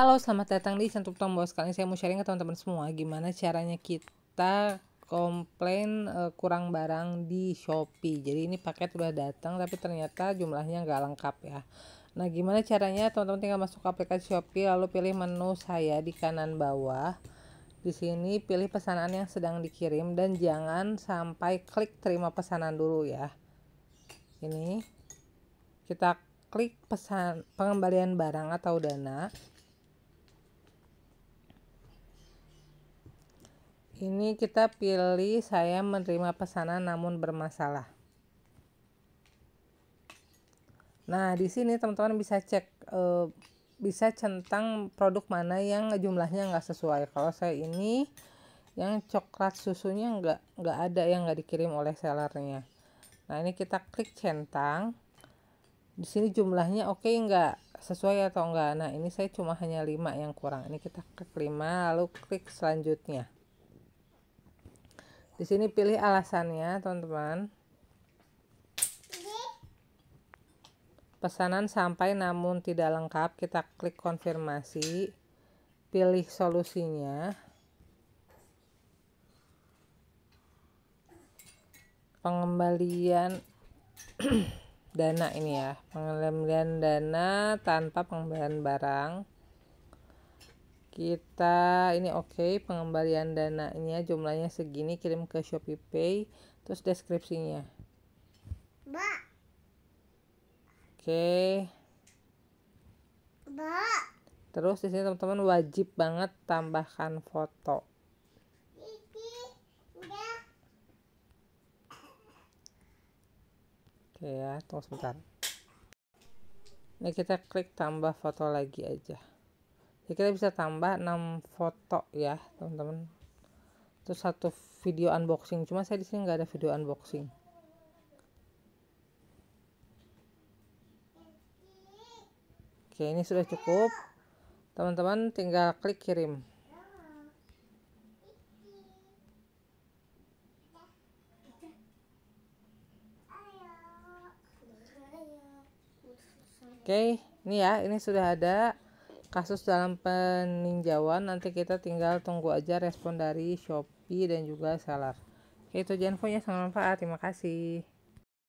Halo, selamat datang di Centrum Tombol. Sekali saya mau sharing ke teman-teman semua gimana caranya kita komplain uh, kurang barang di Shopee. Jadi ini paket udah datang tapi ternyata jumlahnya nggak lengkap ya. Nah, gimana caranya? Teman-teman tinggal masuk ke aplikasi Shopee lalu pilih menu saya di kanan bawah. Di sini pilih pesanan yang sedang dikirim dan jangan sampai klik terima pesanan dulu ya. Ini kita klik pesan pengembalian barang atau dana Ini kita pilih saya menerima pesanan namun bermasalah. Nah, di sini teman-teman bisa cek e, bisa centang produk mana yang jumlahnya nggak sesuai. Kalau saya ini yang coklat susunya nggak nggak ada yang nggak dikirim oleh sellernya. Nah, ini kita klik centang. Di sini jumlahnya oke okay, nggak sesuai atau enggak. Nah, ini saya cuma hanya lima yang kurang. Ini kita klik lima lalu klik selanjutnya. Di sini pilih alasannya, teman-teman. Pesanan sampai namun tidak lengkap, kita klik konfirmasi. Pilih solusinya. Pengembalian dana ini ya, pengembalian dana tanpa pengembalian barang kita ini oke okay, pengembalian dananya jumlahnya segini kirim ke Shopee Pay terus deskripsinya Mbak oke okay. Mbak terus di sini teman-teman wajib banget tambahkan foto oke ya tunggu sebentar ini kita klik tambah foto lagi aja jadi ya, kita bisa tambah 6 foto ya teman-teman terus satu video unboxing cuma saya di sini nggak ada video unboxing oke ini sudah cukup teman-teman tinggal klik kirim Oke, ini ya, ini sudah ada kasus dalam peninjauan nanti kita tinggal tunggu aja respon dari Shopee dan juga seller itu aja infonya sangat manfaat terima kasih